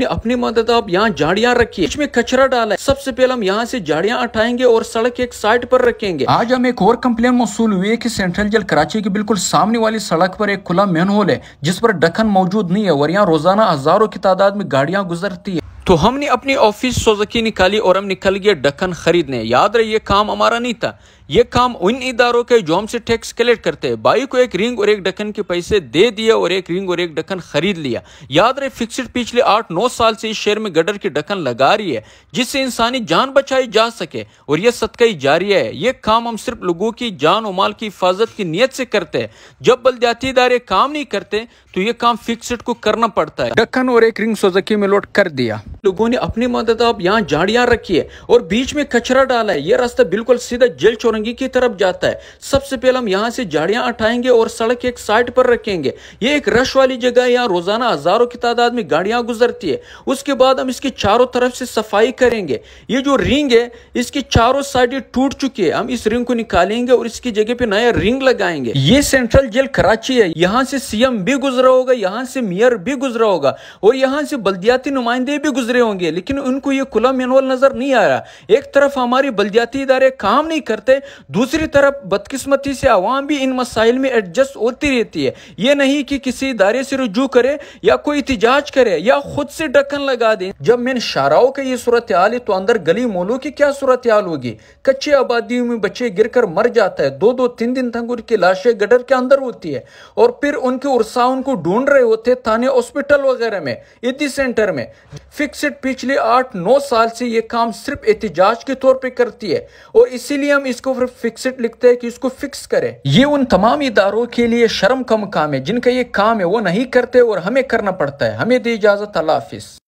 ने अपनी मदद आप यहाँ झाड़ियाँ रखी इसमें कचरा डाला है सबसे पहले हम यहाँ से झाड़ियाँ उठाएंगे और सड़क एक साइड पर रखेंगे आज हम एक और कम्प्लेन मौसू हुई है की सेंट्रल जेल कराची के बिल्कुल सामने वाली सड़क पर एक खुला मेन होल है जिस पर डखन मौजूद नहीं है और यहाँ रोजाना हजारों की तादाद में गाड़ियाँ गुजरती है तो हमने अपनी ऑफिस सोजकी निकाली और हम निकल गए डखन खरीदने याद रही ये काम हमारा नहीं था ये काम उन इदारों के जो हमसे टैक्स कलेक्ट करते हैं बाई को एक रिंग और एक डकन के पैसे दे दिया और एक रिंग और एक डकन खरीद लिया याद रहे फिक्सड पिछले आठ नौ साल से इस शहर में गडर की डकन लगा रही है जिससे इंसानी जान बचाई जा सके और यह सदकई जारी है यह काम हम सिर्फ लोगों की जान और माल की हिफाजत की नीयत से करते हैं जब बल्दियाती इदारे काम नहीं करते तो यह काम फिक्सड को करना पड़ता है डकन और एक रिंग सोजकी में लोट कर दिया लोगों ने अपनी मदद आप यहाँ झाड़ियां रखी है और बीच में कचरा डाला है यह रास्ता बिल्कुल सीधा जेल चौरंगी की तरफ जाता है सबसे पहले हम यहाँ से झाड़ियां हटाएंगे और सड़क एक साइड पर रखेंगे ये एक रश वाली जगह है यहाँ रोजाना हजारों की तादाद में गाड़ियां गुजरती है उसके बाद हम इसके चारों तरफ से सफाई करेंगे ये जो रिंग है इसकी चारों साइड टूट चुकी है हम इस रिंग को निकालेंगे और इसकी जगह पे नया रिंग लगाएंगे ये सेंट्रल जेल कराची है यहाँ से सीएम भी गुजरा होगा यहाँ से मेयर भी गुजरा होगा और यहाँ से बल्दियाती नुमाइंदे भी गुजरे गुजरे होंगे लेकिन उनको ये खुला मैनुअल नज़र नहीं आ रहा एक तरफ हमारे बलदियाती इदारे काम नहीं करते दूसरी तरफ बदकिस्मती से आवाम भी इन मसाइल में एडजस्ट होती रहती है ये नहीं कि किसी इदारे से रुजू करे या कोई एहतजाज करे या खुद से ढक्कन लगा दे जब मैंने शाराओं का ये सूरत हाल है तो अंदर गली मोलों की क्या सूरत हाल होगी कच्चे आबादी में बच्चे गिर कर मर जाता है दो दो तीन दिन तक उनकी लाशें गडर के अंदर होती है और फिर उनके उर्सा उनको ढूंढ रहे होते थाने हॉस्पिटल वगैरह में इति सेंटर में फिक्स सिर्फ पिछले आठ नौ साल से ये काम सिर्फ एहतजाज के तौर पर करती है और इसीलिए हम इसको फिर फिक्सड लिखते हैं कि इसको फिक्स करें ये उन तमाम इदारों के लिए शर्म कम काम है जिनका ये काम है वो नहीं करते और हमें करना पड़ता है हमें दी इजाजत अल्लाह हाफिज